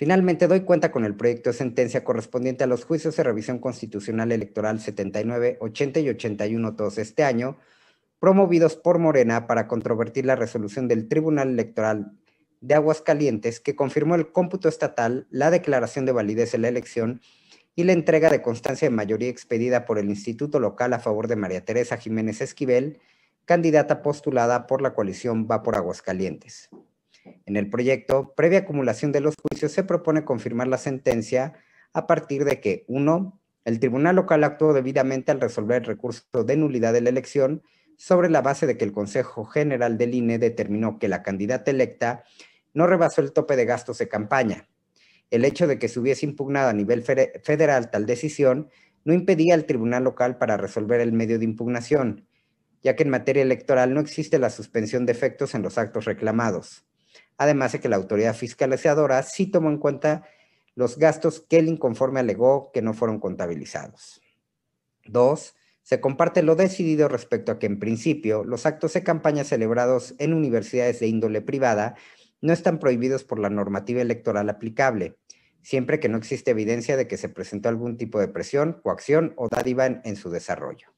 Finalmente, doy cuenta con el proyecto de sentencia correspondiente a los juicios de revisión constitucional electoral 79, 80 y 81 todos este año, promovidos por Morena para controvertir la resolución del Tribunal Electoral de Aguascalientes que confirmó el cómputo estatal, la declaración de validez de la elección y la entrega de constancia de mayoría expedida por el Instituto Local a favor de María Teresa Jiménez Esquivel, candidata postulada por la coalición Va por Aguascalientes. En el proyecto, previa acumulación de los juicios, se propone confirmar la sentencia a partir de que, uno, el tribunal local actuó debidamente al resolver el recurso de nulidad de la elección sobre la base de que el Consejo General del INE determinó que la candidata electa no rebasó el tope de gastos de campaña. El hecho de que se hubiese impugnado a nivel federal tal decisión no impedía al tribunal local para resolver el medio de impugnación, ya que en materia electoral no existe la suspensión de efectos en los actos reclamados además de que la autoridad fiscalizadora sí tomó en cuenta los gastos que el inconforme alegó que no fueron contabilizados. Dos, se comparte lo decidido respecto a que en principio los actos de campaña celebrados en universidades de índole privada no están prohibidos por la normativa electoral aplicable, siempre que no existe evidencia de que se presentó algún tipo de presión, coacción o dádiva en su desarrollo.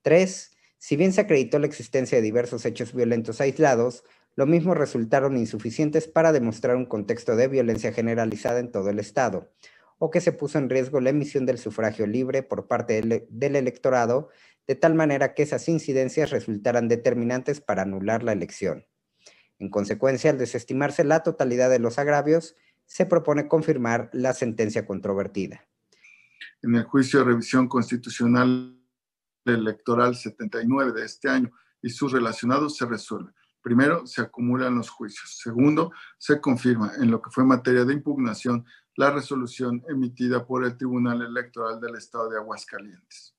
Tres, si bien se acreditó la existencia de diversos hechos violentos aislados, lo mismo resultaron insuficientes para demostrar un contexto de violencia generalizada en todo el Estado, o que se puso en riesgo la emisión del sufragio libre por parte del, e-, del electorado, de tal manera que esas incidencias resultaran determinantes para anular la elección. En consecuencia, al desestimarse la totalidad de los agravios, se propone confirmar la sentencia controvertida. En el juicio de revisión constitucional electoral 79 de este año y sus relacionados se resuelve Primero, se acumulan los juicios. Segundo, se confirma en lo que fue materia de impugnación la resolución emitida por el Tribunal Electoral del Estado de Aguascalientes.